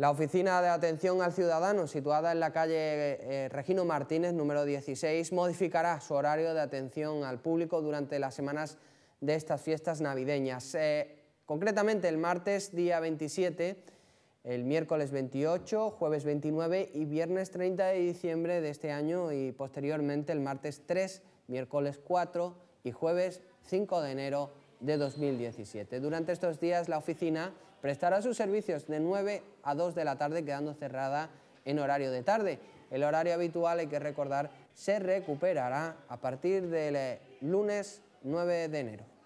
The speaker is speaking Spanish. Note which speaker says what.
Speaker 1: La Oficina de Atención al Ciudadano, situada en la calle eh, Regino Martínez, número 16, modificará su horario de atención al público durante las semanas de estas fiestas navideñas. Eh, concretamente el martes día 27, el miércoles 28, jueves 29 y viernes 30 de diciembre de este año y posteriormente el martes 3, miércoles 4 y jueves 5 de enero de 2017. Durante estos días la oficina prestará sus servicios de 9 a 2 de la tarde quedando cerrada en horario de tarde. El horario habitual, hay que recordar, se recuperará a partir del eh, lunes 9 de enero.